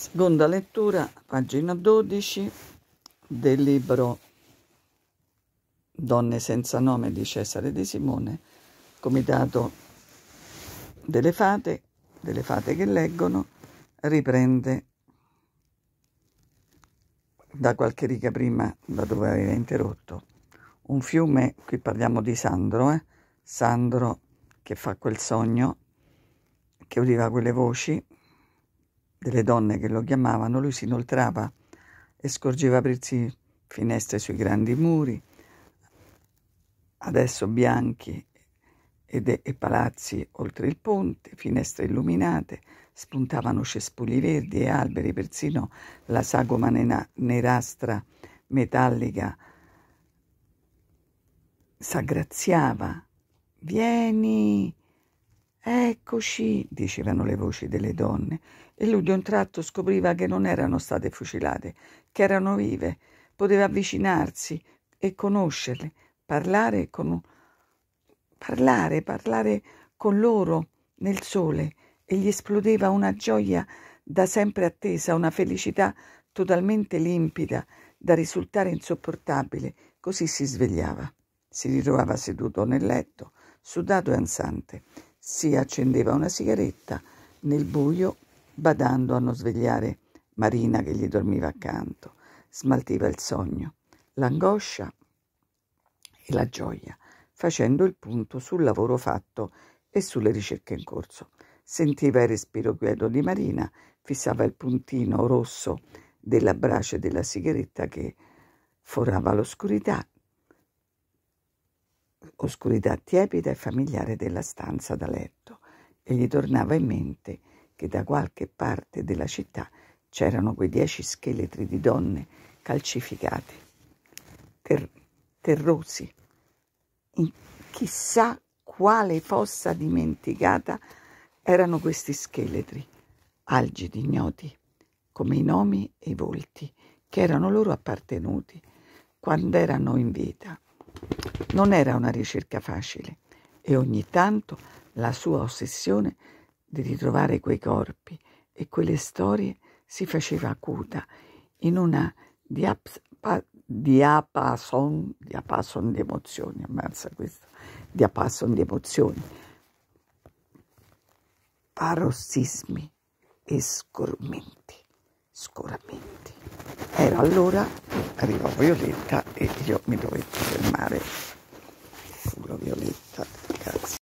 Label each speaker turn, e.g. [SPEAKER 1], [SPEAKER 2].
[SPEAKER 1] Seconda lettura, pagina 12 del libro Donne senza nome di Cesare De Simone, Comitato delle Fate, delle Fate che leggono, riprende da qualche riga prima da dove aveva interrotto. Un fiume, qui parliamo di Sandro, eh? Sandro che fa quel sogno, che udiva quelle voci delle donne che lo chiamavano, lui si inoltrava e scorgeva aprirsi finestre sui grandi muri, adesso bianchi ed, e palazzi oltre il ponte, finestre illuminate, spuntavano cespugli verdi e alberi, persino la sagoma nerastra metallica s'aggraziava. Vieni, Eccoci, dicevano le voci delle donne, e lui di un tratto scopriva che non erano state fucilate, che erano vive, poteva avvicinarsi e conoscerle, parlare con parlare, parlare con loro nel sole e gli esplodeva una gioia da sempre attesa, una felicità totalmente limpida da risultare insopportabile. Così si svegliava. Si ritrovava seduto nel letto, sudato e ansante si accendeva una sigaretta nel buio, badando a non svegliare Marina che gli dormiva accanto. Smaltiva il sogno, l'angoscia e la gioia, facendo il punto sul lavoro fatto e sulle ricerche in corso. Sentiva il respiro quieto di Marina, fissava il puntino rosso della brace della sigaretta che forava l'oscurità oscurità tiepida e familiare della stanza da letto e gli tornava in mente che da qualche parte della città c'erano quei dieci scheletri di donne calcificate, ter- terrosi, in chissà quale fossa dimenticata erano questi scheletri, algidi, ignoti, come i nomi e i volti che erano loro appartenuti quando erano in vita. Non era una ricerca facile e ogni tanto la sua ossessione di ritrovare quei corpi e quelle storie si faceva acuta in una diapason, diapason di emozioni, ammazza questo, diapason di emozioni, parossismi e scormenti, scoramenti. Era eh, allora, arrivò Violetta e io mi dovetti fermare. Sulla Violetta, cazzo.